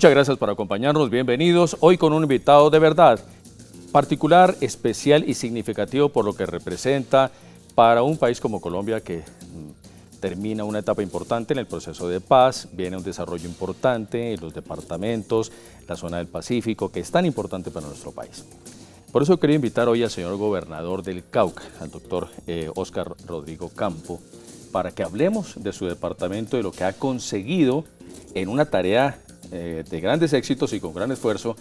Muchas gracias por acompañarnos, bienvenidos. Hoy con un invitado de verdad, particular, especial y significativo por lo que representa para un país como Colombia que mm, termina una etapa importante en el proceso de paz, viene un desarrollo importante en los departamentos, la zona del Pacífico, que es tan importante para nuestro país. Por eso quería invitar hoy al señor gobernador del Cauca, al doctor Oscar eh, Rodrigo Campo, para que hablemos de su departamento, y lo que ha conseguido en una tarea eh, de grandes éxitos y con gran esfuerzo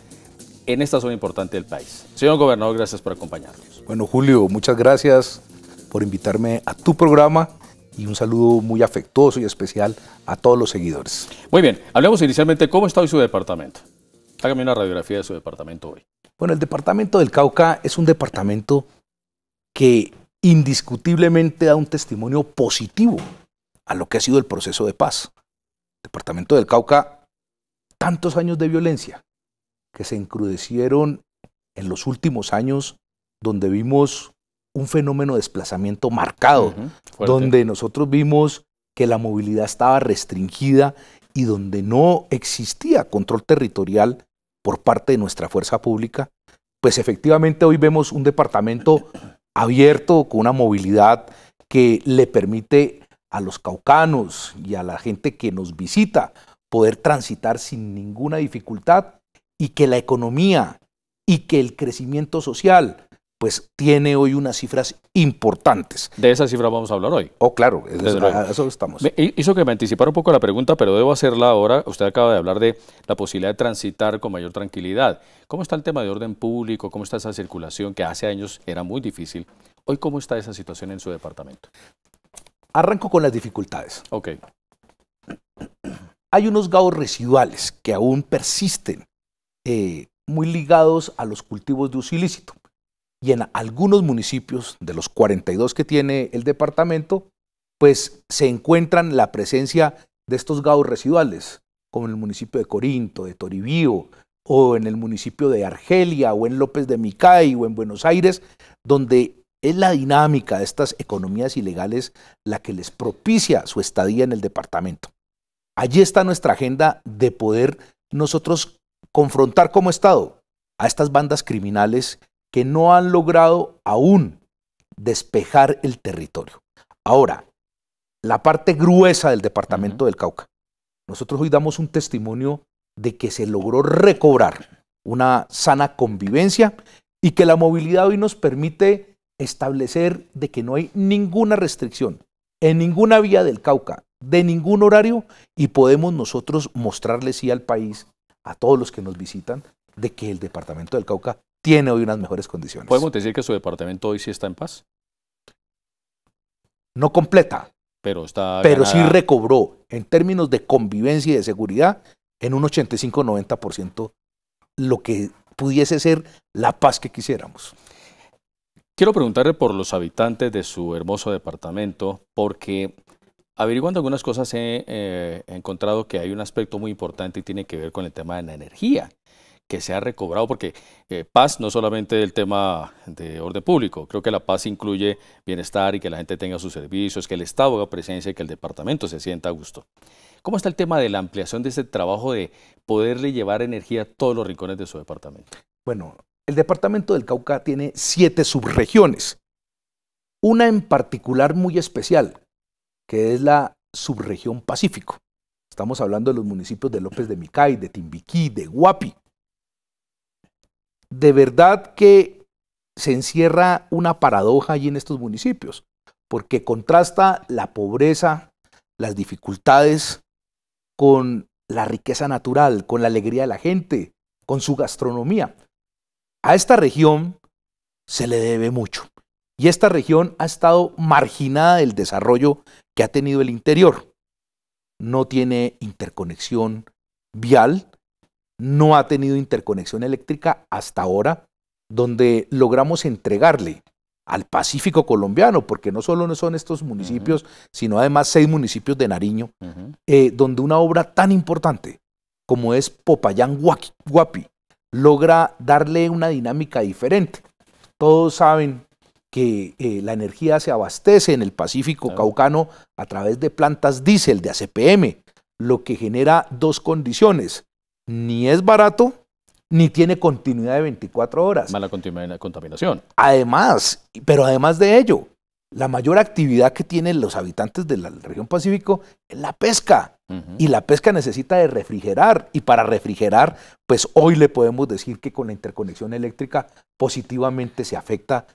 en esta zona importante del país. Señor gobernador, gracias por acompañarnos. Bueno, Julio, muchas gracias por invitarme a tu programa y un saludo muy afectuoso y especial a todos los seguidores. Muy bien, hablemos inicialmente cómo está hoy su departamento. Hágame una radiografía de su departamento hoy. Bueno, el departamento del Cauca es un departamento que indiscutiblemente da un testimonio positivo a lo que ha sido el proceso de paz. El departamento del Cauca tantos años de violencia que se encrudecieron en los últimos años donde vimos un fenómeno de desplazamiento marcado, donde nosotros vimos que la movilidad estaba restringida y donde no existía control territorial por parte de nuestra fuerza pública, pues efectivamente hoy vemos un departamento abierto con una movilidad que le permite a los caucanos y a la gente que nos visita poder transitar sin ninguna dificultad y que la economía y que el crecimiento social pues tiene hoy unas cifras importantes. De esas cifras vamos a hablar hoy. Oh, claro, eso, eso estamos. hizo que me anticipara un poco la pregunta, pero debo hacerla ahora. Usted acaba de hablar de la posibilidad de transitar con mayor tranquilidad. ¿Cómo está el tema de orden público? ¿Cómo está esa circulación que hace años era muy difícil? Hoy, ¿cómo está esa situación en su departamento? Arranco con las dificultades. Ok. Hay unos gados residuales que aún persisten, eh, muy ligados a los cultivos de uso ilícito. Y en algunos municipios, de los 42 que tiene el departamento, pues se encuentran la presencia de estos gados residuales, como en el municipio de Corinto, de Toribío, o en el municipio de Argelia, o en López de Micay, o en Buenos Aires, donde es la dinámica de estas economías ilegales la que les propicia su estadía en el departamento. Allí está nuestra agenda de poder nosotros confrontar como Estado a estas bandas criminales que no han logrado aún despejar el territorio. Ahora, la parte gruesa del departamento del Cauca. Nosotros hoy damos un testimonio de que se logró recobrar una sana convivencia y que la movilidad hoy nos permite establecer de que no hay ninguna restricción en ninguna vía del Cauca, de ningún horario y podemos nosotros mostrarle sí al país, a todos los que nos visitan, de que el departamento del Cauca tiene hoy unas mejores condiciones. ¿Podemos decir que su departamento hoy sí está en paz? No completa. Pero está. Pero sí recobró, en términos de convivencia y de seguridad, en un 85-90% lo que pudiese ser la paz que quisiéramos. Quiero preguntarle por los habitantes de su hermoso departamento, porque Averiguando algunas cosas he eh, encontrado que hay un aspecto muy importante y tiene que ver con el tema de la energía que se ha recobrado, porque eh, paz no solamente el tema de orden público, creo que la paz incluye bienestar y que la gente tenga sus servicios, que el Estado haga presencia y que el departamento se sienta a gusto. ¿Cómo está el tema de la ampliación de ese trabajo de poderle llevar energía a todos los rincones de su departamento? Bueno, el departamento del Cauca tiene siete subregiones, una en particular muy especial, que es la subregión Pacífico. Estamos hablando de los municipios de López de Micay, de Timbiquí, de Guapi. De verdad que se encierra una paradoja allí en estos municipios, porque contrasta la pobreza, las dificultades con la riqueza natural, con la alegría de la gente, con su gastronomía. A esta región se le debe mucho y esta región ha estado marginada del desarrollo ha tenido el interior. No tiene interconexión vial, no ha tenido interconexión eléctrica hasta ahora, donde logramos entregarle al Pacífico colombiano, porque no solo no son estos municipios, sino además seis municipios de Nariño, eh, donde una obra tan importante como es Popayán Guapi logra darle una dinámica diferente. Todos saben que eh, la energía se abastece en el Pacífico Caucano a través de plantas diésel de ACPM, lo que genera dos condiciones. Ni es barato, ni tiene continuidad de 24 horas. Mala continuidad de eh, contaminación. Además, pero además de ello, la mayor actividad que tienen los habitantes de la región Pacífico es la pesca. Y la pesca necesita de refrigerar. Y para refrigerar, pues hoy le podemos decir que con la interconexión eléctrica positivamente se afecta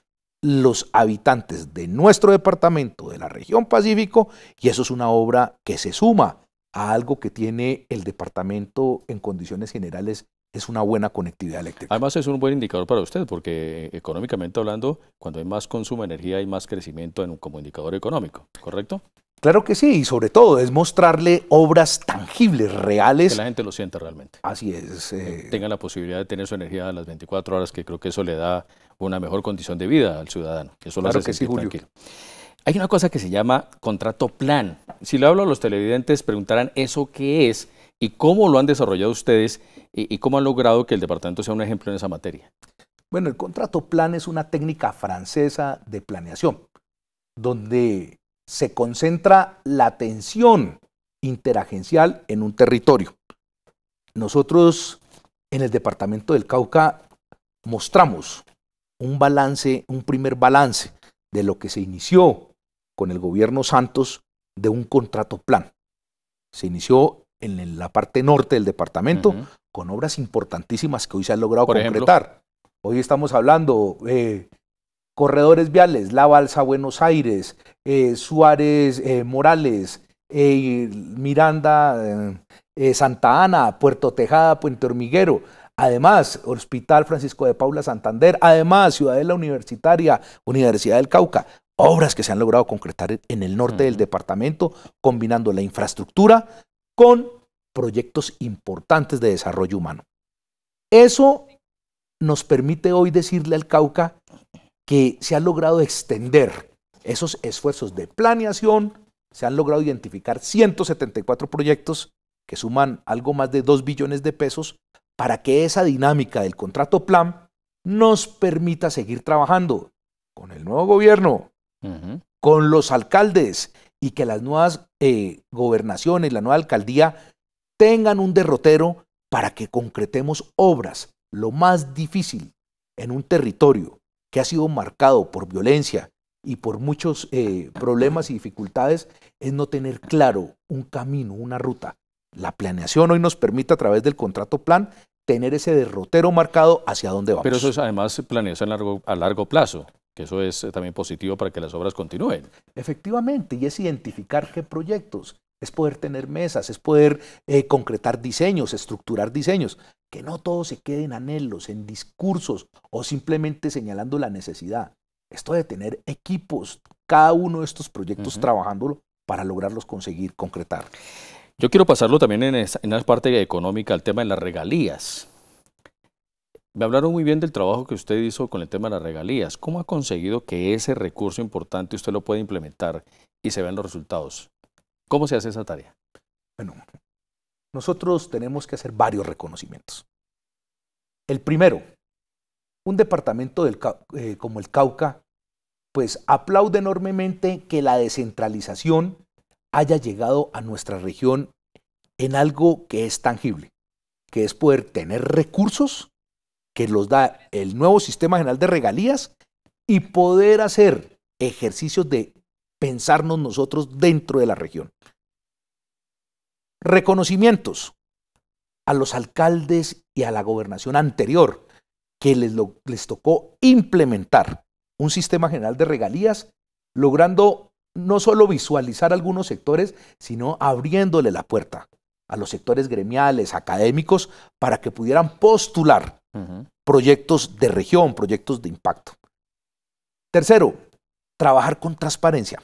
los habitantes de nuestro departamento, de la región Pacífico, y eso es una obra que se suma a algo que tiene el departamento en condiciones generales es una buena conectividad eléctrica. Además es un buen indicador para usted, porque eh, económicamente hablando, cuando hay más consumo de energía hay más crecimiento en un, como indicador económico, ¿correcto? Claro que sí, y sobre todo es mostrarle obras tangibles, reales. Que la gente lo sienta realmente. Así es. tengan eh, Tenga la posibilidad de tener su energía a las 24 horas, que creo que eso le da una mejor condición de vida al ciudadano. Eso lo hace que sí, Julio. Hay una cosa que se llama contrato plan. Si lo hablo a los televidentes, preguntarán eso qué es y cómo lo han desarrollado ustedes y, y cómo han logrado que el departamento sea un ejemplo en esa materia. Bueno, el contrato plan es una técnica francesa de planeación, donde se concentra la atención interagencial en un territorio. Nosotros en el departamento del Cauca mostramos un balance, un primer balance de lo que se inició con el gobierno Santos de un contrato plan. Se inició en la parte norte del departamento con obras importantísimas que hoy se han logrado completar hoy estamos hablando de eh, corredores viales, La Balsa Buenos Aires, eh, Suárez eh, Morales, Miranda Santa Ana, Puerto Tejada, Puente Hormiguero. Además, Hospital Francisco de Paula Santander, además Ciudadela Universitaria, Universidad del Cauca, obras que se han logrado concretar en el norte del departamento, combinando la infraestructura con proyectos importantes de desarrollo humano. Eso nos permite hoy decirle al Cauca que se ha logrado extender esos esfuerzos de planeación, se han logrado identificar 174 proyectos que suman algo más de 2 billones de pesos para que esa dinámica del contrato plan nos permita seguir trabajando con el nuevo gobierno, con los alcaldes y que las nuevas eh, gobernaciones, la nueva alcaldía, tengan un derrotero para que concretemos obras. Lo más difícil en un territorio que ha sido marcado por violencia y por muchos eh, problemas y dificultades es no tener claro un camino, una ruta la planeación hoy nos permite a través del contrato plan tener ese derrotero marcado hacia dónde vamos. Pero eso es además planearse a largo, plazo, que eso es eh, también positivo para que las obras continúen. Efectivamente, y es identificar qué proyectos, es poder tener mesas, es poder eh, concretar diseños, estructurar diseños, que no todo se quede en anhelos, en discursos o simplemente señalando la necesidad. Esto de tener equipos, cada uno de estos proyectos trabajándolo para lograrlos conseguir concretar. Yo quiero pasarlo también en, la parte económica, al tema de las regalías. Me hablaron muy bien del trabajo que usted hizo con el tema de las regalías. ¿Cómo ha conseguido que ese recurso importante usted lo pueda implementar y se vean los resultados? ¿Cómo se hace esa tarea? Bueno, nosotros tenemos que hacer varios reconocimientos. El primero, un departamento del, eh, como el Cauca, pues aplaude enormemente que la descentralización haya llegado a nuestra región en algo que es tangible, que es poder tener recursos que los da el nuevo sistema general de regalías y poder hacer ejercicios de pensarnos nosotros dentro de la región. Reconocimientos a los alcaldes y a la gobernación anterior que les, les tocó implementar un sistema general de regalías, logrando no solo visualizar algunos sectores, sino abriéndole la puerta a los sectores gremiales, académicos, para que pudieran postular proyectos de región, proyectos de impacto. Tercero, trabajar con transparencia.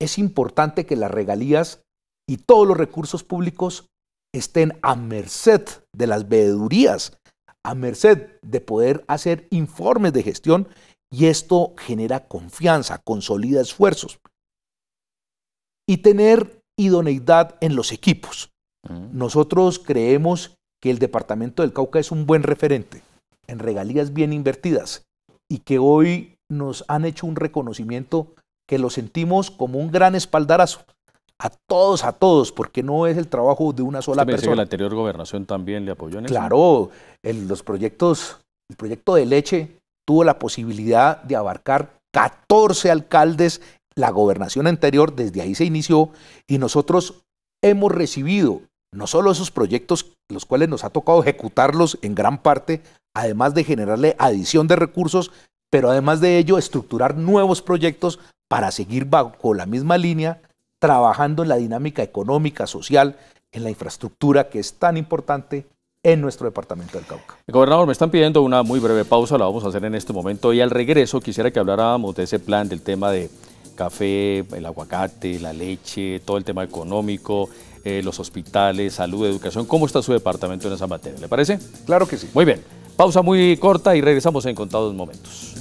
Es importante que las regalías y todos los recursos públicos estén a merced de las veedurías, a merced de poder hacer informes de gestión y esto genera confianza, consolida esfuerzos y tener idoneidad en los equipos. Mm. Nosotros creemos que el departamento del Cauca es un buen referente en regalías bien invertidas y que hoy nos han hecho un reconocimiento que lo sentimos como un gran espaldarazo a todos, a todos, porque no es el trabajo de una sola persona. la anterior gobernación también le apoyó en eso? Claro, los proyectos, el proyecto de leche tuvo la posibilidad de abarcar 14 alcaldes la gobernación anterior, desde ahí se inició y nosotros hemos recibido no solo esos proyectos, los cuales nos ha tocado ejecutarlos en gran parte, además de generarle adición de recursos, pero además de ello estructurar nuevos proyectos para seguir bajo la misma línea, trabajando en la dinámica económica, social, en la infraestructura que es tan importante en nuestro departamento del Cauca. Gobernador, me están pidiendo una muy breve pausa, la vamos a hacer en este momento y al regreso quisiera que habláramos de ese plan, del tema de café, el aguacate, la leche, todo el tema económico, eh, los hospitales, salud, educación. ¿Cómo está su departamento en esa materia? ¿Le parece? Claro que sí. Muy bien. Pausa muy corta y regresamos en contados momentos.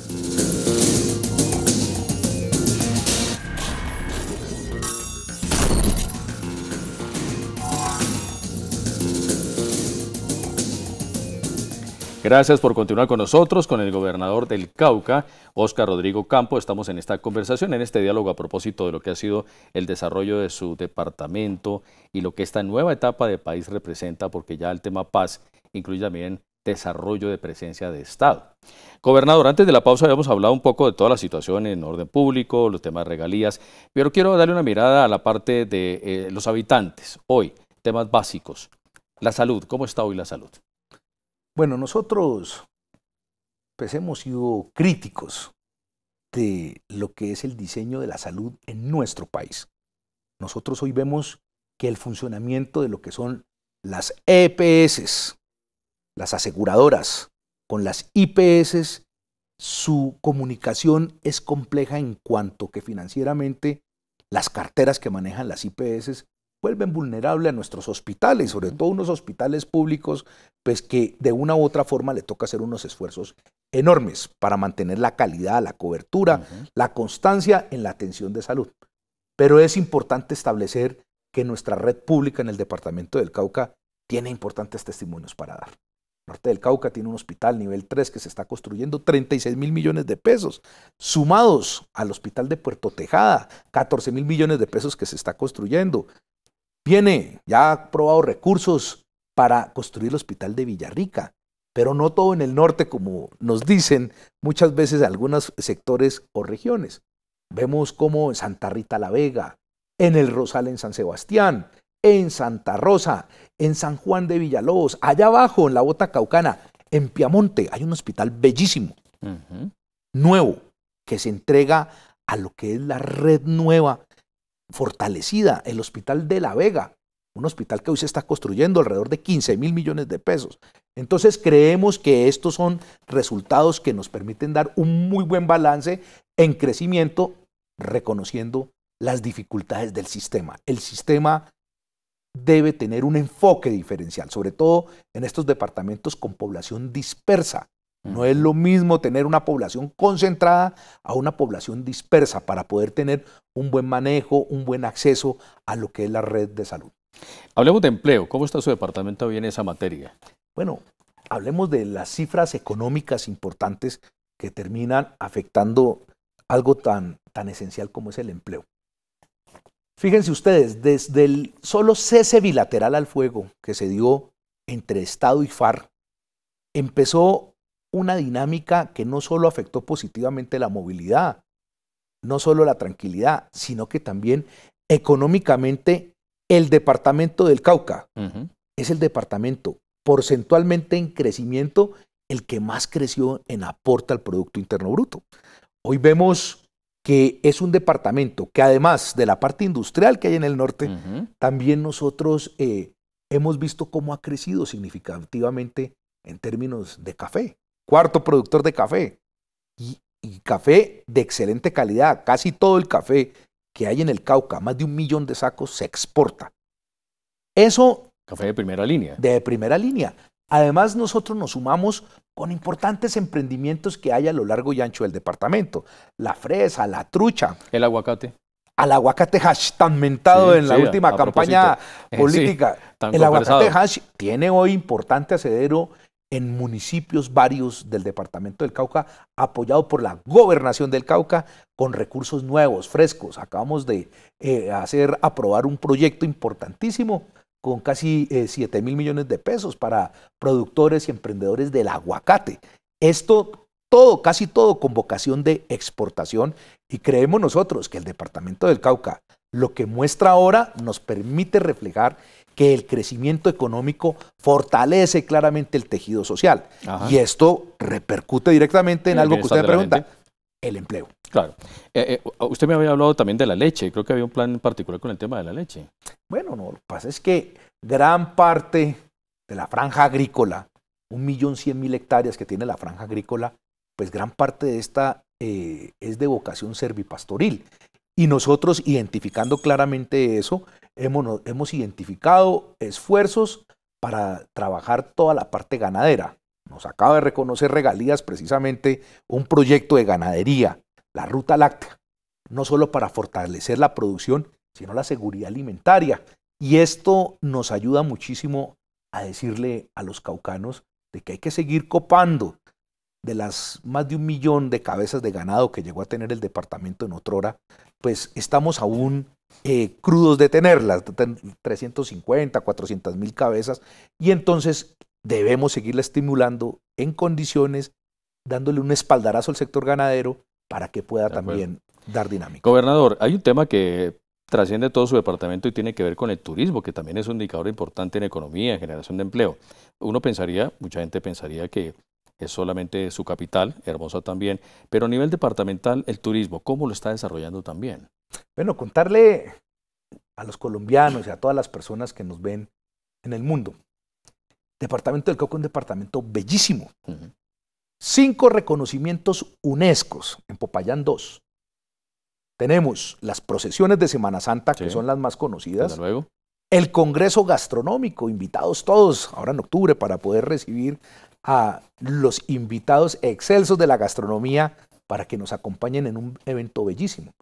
Gracias por continuar con nosotros, con el gobernador del Cauca, Óscar Rodrigo Campo. Estamos en esta conversación, en este diálogo a propósito de lo que ha sido el desarrollo de su departamento y lo que esta nueva etapa de país representa, porque ya el tema paz incluye también desarrollo de presencia de Estado. Gobernador, antes de la pausa habíamos hablado un poco de toda la situación en orden público, los temas de regalías, pero quiero darle una mirada a la parte de eh, los habitantes hoy, temas básicos. La salud, ¿cómo está hoy la salud? Bueno, nosotros pues, hemos sido críticos de lo que es el diseño de la salud en nuestro país. Nosotros hoy vemos que el funcionamiento de lo que son las EPS, las aseguradoras, con las IPS, su comunicación es compleja en cuanto que financieramente las carteras que manejan las IPS vuelven vulnerables a nuestros hospitales, sobre todo unos hospitales públicos, pues que de una u otra forma le toca hacer unos esfuerzos enormes para mantener la calidad, la cobertura, la constancia en la atención de salud. Pero es importante establecer que nuestra red pública en el departamento del Cauca tiene importantes testimonios para dar. Norte del Cauca tiene un hospital nivel 3 que se está construyendo 36 mil millones de pesos, sumados al hospital de Puerto Tejada, 14 mil millones de pesos que se está construyendo. Viene, ya ha probado recursos para construir el hospital de Villarrica, pero no todo en el norte, como nos dicen muchas veces algunos sectores o regiones. Vemos como en Santa Rita la Vega, en el Rosal en San Sebastián, en Santa Rosa, en San Juan de Villalobos, allá abajo en la Bota Caucana, en Piamonte, hay un hospital bellísimo, nuevo, que se entrega a lo que es la red nueva fortalecida, el Hospital de La Vega, un hospital que hoy se está construyendo alrededor de 15 mil millones de pesos. Entonces creemos que estos son resultados que nos permiten dar un muy buen balance en crecimiento, reconociendo las dificultades del sistema. El sistema debe tener un enfoque diferencial, sobre todo en estos departamentos con población dispersa, no es lo mismo tener una población concentrada a una población dispersa para poder tener un buen manejo, un buen acceso a lo que es la red de salud. Hablemos de empleo. ¿Cómo está su departamento hoy en esa materia? Bueno, hablemos de las cifras económicas importantes que terminan afectando algo tan, tan esencial como es el empleo. Fíjense ustedes, desde el solo cese bilateral al fuego que se dio entre Estado y FARC, empezó una dinámica que no solo afectó positivamente la movilidad, no solo la tranquilidad, sino que también económicamente el departamento del Cauca es el departamento porcentualmente en crecimiento el que más creció en aporta al Producto Interno Bruto. Hoy vemos que es un departamento que además de la parte industrial que hay en el norte, también nosotros eh, hemos visto cómo ha crecido significativamente en términos de café cuarto productor de café. Y, café de excelente calidad. Casi todo el café que hay en el Cauca, más de un millón de sacos, se exporta. Eso... Café de primera línea. De primera línea. Además, nosotros nos sumamos con importantes emprendimientos que hay a lo largo y ancho del departamento. La fresa, la trucha. El aguacate al aguacate hash tan mentado en la última campaña eh, política. el aguacate hash tiene hoy importante acedero en municipios varios del departamento del Cauca, apoyado por la gobernación del Cauca, con recursos nuevos, frescos. Acabamos de eh, hacer aprobar un proyecto importantísimo con casi 7 eh, mil millones de pesos para productores y emprendedores del aguacate. Esto todo, casi todo con vocación de exportación y creemos nosotros que el departamento del Cauca, lo que muestra ahora nos permite reflejar que el crecimiento económico fortalece claramente el tejido social. Y esto repercute directamente en algo que usted pregunta, el empleo. Claro. Eh, eh, usted me había hablado también de la leche, creo que había un plan en particular con el tema de la leche. Bueno, no, lo que pasa es que gran parte de la franja agrícola, un millón cien mil hectáreas que tiene la franja agrícola, pues gran parte de esta eh, es de vocación servipastoril. Y nosotros, identificando claramente eso, hemos, identificado esfuerzos para trabajar toda la parte ganadera. Nos acaba de reconocer regalías precisamente un proyecto de ganadería, la ruta láctea, no solo para fortalecer la producción, sino la seguridad alimentaria. Y esto nos ayuda muchísimo a decirle a los caucanos de que hay que seguir copando, de las más de un millón de cabezas de ganado que llegó a tener el departamento en Otrora, pues estamos aún eh, crudos de tenerlas, 350, 400 mil cabezas, y entonces debemos seguirla estimulando en condiciones, dándole un espaldarazo al sector ganadero para que pueda también dar dinámica. Gobernador, hay un tema que trasciende todo su departamento y tiene que ver con el turismo, que también es un indicador importante en economía, en generación de empleo. Uno pensaría, mucha gente pensaría que es solamente su capital, Hermosa también, pero a nivel departamental, el turismo, ¿cómo lo está desarrollando también? Bueno, contarle a los colombianos y a todas las personas que nos ven en el mundo. Departamento del Coco es un departamento bellísimo. Cinco reconocimientos UNESCO, en Popayán 2. Tenemos las procesiones de Semana Santa, que son las más conocidas. Luego. El Congreso Gastronómico, invitados todos ahora en octubre para poder recibir a los invitados excelsos de la gastronomía para que nos acompañen en un evento bellísimo.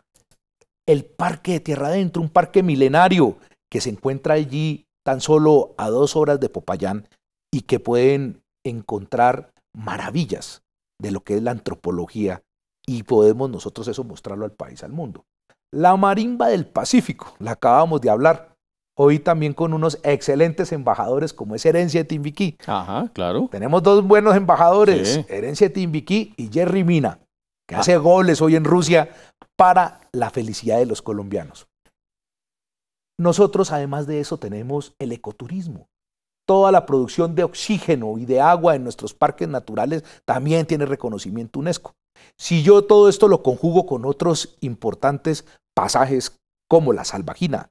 El Parque de Tierra Adentro, un parque milenario que se encuentra allí tan solo a dos horas de Popayán y que pueden encontrar maravillas de lo que es la antropología y podemos nosotros eso mostrarlo al país, al mundo. La marimba del Pacífico, la acabamos de hablar, hoy también con unos excelentes embajadores como es Herencia de Timbiquí. Ajá, claro. Tenemos dos buenos embajadores, Herencia Timbiquí y Jerry Mina, que ah. hace goles hoy en Rusia para la felicidad de los colombianos. Nosotros además de eso tenemos el ecoturismo. Toda la producción de oxígeno y de agua en nuestros parques naturales también tiene reconocimiento UNESCO. Si yo todo esto lo conjugo con otros importantes pasajes como la salvajina,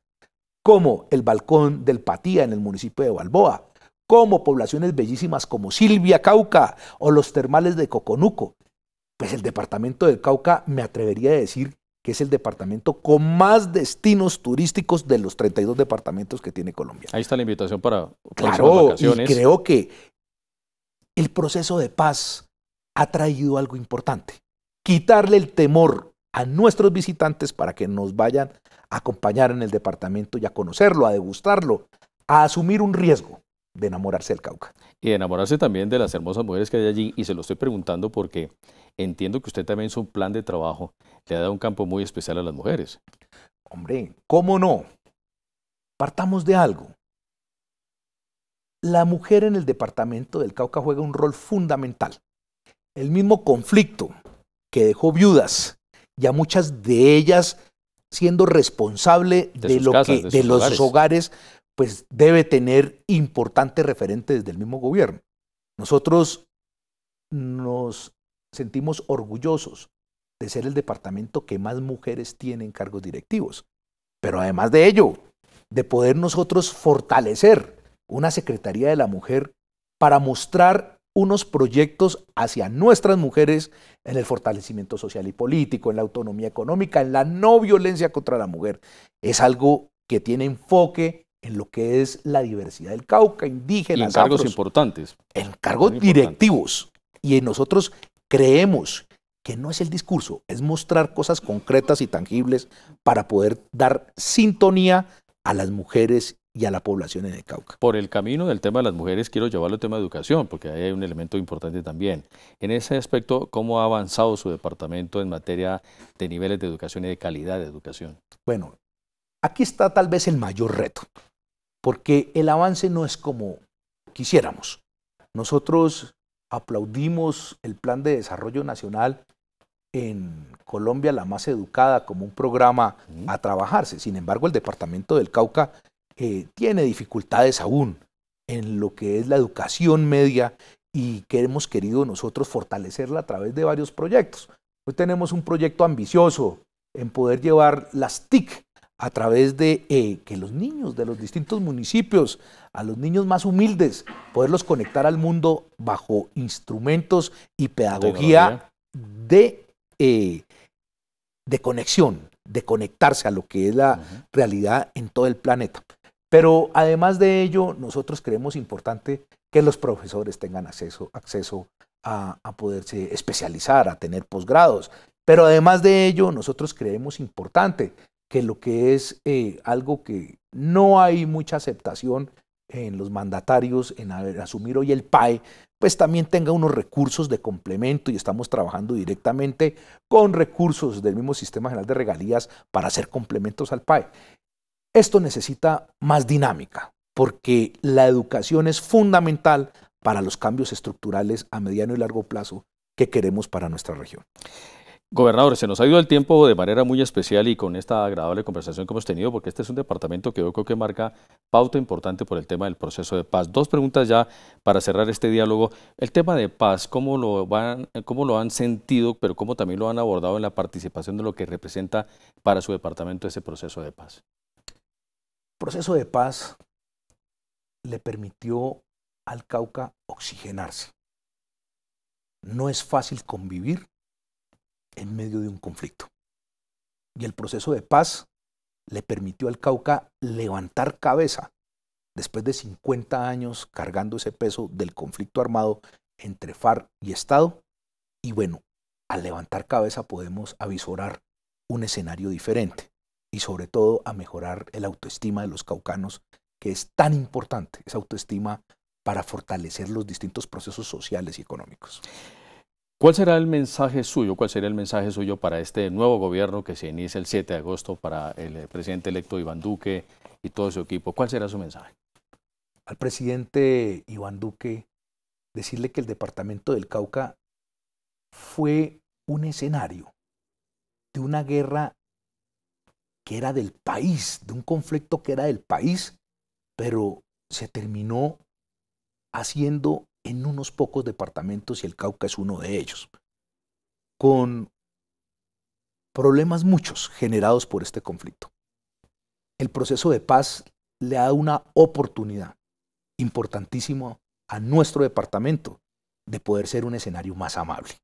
como el balcón del Patía en el municipio de Balboa, como poblaciones bellísimas como Silvia Cauca o los termales de Coconuco. Pues el departamento del Cauca me atrevería a decir que es el departamento con más destinos turísticos de los 32 departamentos que tiene Colombia. Ahí está la invitación para claro, vacaciones. Y creo que el proceso de paz ha traído algo importante. Quitarle el temor a nuestros visitantes para que nos vayan a acompañar en el departamento y a conocerlo, a degustarlo, a asumir un riesgo de enamorarse del Cauca. Y de enamorarse también de las hermosas mujeres que hay allí. Y se lo estoy preguntando porque entiendo que usted también un plan de trabajo que ha dado un campo muy especial a las mujeres. Hombre, ¿cómo no? Partamos de algo. La mujer en el departamento del Cauca juega un rol fundamental. El mismo conflicto que dejó viudas ya muchas de ellas siendo responsable de, lo que de, los hogares. pues debe tener importante referente desde el mismo gobierno. Nosotros nos sentimos orgullosos de ser el departamento que más mujeres tiene en cargos directivos, pero además de ello, de poder nosotros fortalecer una Secretaría de la Mujer para mostrar unos proyectos hacia nuestras mujeres en el fortalecimiento social y político, en la autonomía económica, en la no violencia contra la mujer. Es algo que tiene enfoque en lo que es la diversidad del Cauca, indígenas. en cargos importantes. En cargos directivos. Y nosotros creemos que no es el discurso, es mostrar cosas concretas y tangibles para poder dar sintonía a las mujeres y a la población en el Cauca. Por el camino del tema de las mujeres quiero llevarlo al tema de educación, porque ahí hay un elemento importante también. En ese aspecto, ¿cómo ha avanzado su departamento en materia de niveles de educación y de calidad de educación? Bueno, aquí está tal vez el mayor reto, porque el avance no es como quisiéramos. Nosotros aplaudimos el Plan de Desarrollo Nacional en Colombia la más educada como un programa a trabajarse. Sin embargo, el departamento del Cauca tiene dificultades aún en lo que es la educación media y que hemos querido nosotros fortalecerla a través de varios proyectos. Hoy tenemos un proyecto ambicioso en poder llevar las TIC a través de eh, que los niños de los distintos municipios, a los niños más humildes, poderlos conectar al mundo bajo instrumentos y pedagogía de, eh, conexión, de conectarse a lo que es la realidad en todo el planeta. Pero además de ello, nosotros creemos importante que los profesores tengan acceso, acceso a, poderse especializar, a tener posgrados. Pero además de ello, nosotros creemos importante que lo que es eh, algo que no hay mucha aceptación en los mandatarios en asumir hoy el PAE, pues también tenga unos recursos de complemento y estamos trabajando directamente con recursos del mismo Sistema General de Regalías para hacer complementos al PAE. Esto necesita más dinámica, porque la educación es fundamental para los cambios estructurales a mediano y largo plazo que queremos para nuestra región. Gobernador, se nos ha ido el tiempo de manera muy especial y con esta agradable conversación que hemos tenido, porque este es un departamento que yo creo que marca pauta importante por el tema del proceso de paz. Dos preguntas ya para cerrar este diálogo. El tema de paz, ¿cómo lo, van, cómo lo han sentido, pero cómo también lo han abordado en la participación de lo que representa para su departamento ese proceso de paz? proceso de paz le permitió al Cauca oxigenarse. No es fácil convivir en medio de un conflicto. Y el proceso de paz le permitió al Cauca levantar cabeza después de 50 años cargando ese peso del conflicto armado entre FARC y Estado. Y bueno, al levantar cabeza podemos avisorar un escenario diferente y sobre todo a mejorar el autoestima de los caucanos, que es tan importante, esa autoestima para fortalecer los distintos procesos sociales y económicos. ¿Cuál será el mensaje suyo? ¿Cuál sería el mensaje suyo para este nuevo gobierno que se inicia el 7 de agosto para el eh, presidente electo Iván Duque y todo su equipo? ¿Cuál será su mensaje? Al presidente Iván Duque decirle que el departamento del Cauca fue un escenario de una guerra que era del país, de un conflicto que era del país, pero se terminó haciendo en unos pocos departamentos y el Cauca es uno de ellos, con problemas muchos generados por este conflicto. El proceso de paz le da una oportunidad importantísima a nuestro departamento de poder ser un escenario más amable.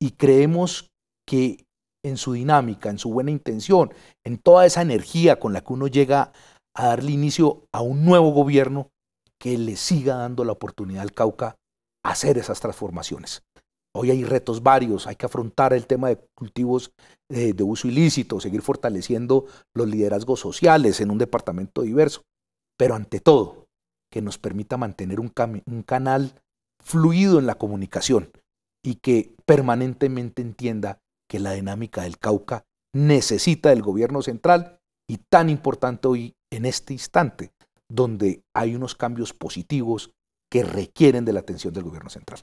Y creemos que en su dinámica, en su buena intención, en toda esa energía con la que uno llega a darle inicio a un nuevo gobierno que le siga dando la oportunidad al Cauca hacer esas transformaciones. Hoy hay retos varios, hay que afrontar el tema de cultivos eh, de, uso ilícito, seguir fortaleciendo los liderazgos sociales en un departamento diverso, pero ante todo, que nos permita mantener un canal fluido en la comunicación y que permanentemente entienda que la dinámica del Cauca necesita del gobierno central y tan importante hoy en este instante, donde hay unos cambios positivos que requieren de la atención del gobierno central.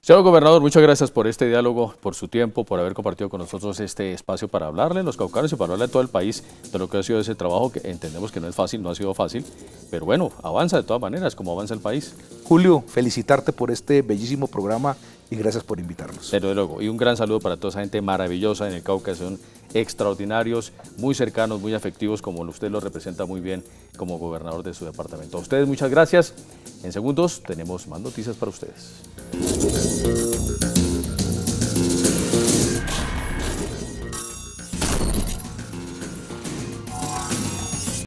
Señor gobernador, muchas gracias por este diálogo, por su tiempo, por haber compartido con nosotros este espacio para hablarle a los caucanos y para hablarle a todo el país de lo que ha sido ese trabajo, que entendemos que no es fácil, no ha sido fácil, pero bueno, avanza de todas maneras, como avanza el país. Julio, felicitarte por este bellísimo programa y gracias por invitarnos. Pero de luego, y un gran saludo para toda esa gente maravillosa en el Cauca, son extraordinarios, muy cercanos, muy afectivos, como usted lo representa muy bien como gobernador de su departamento. A ustedes muchas gracias. En segundos tenemos más noticias para ustedes.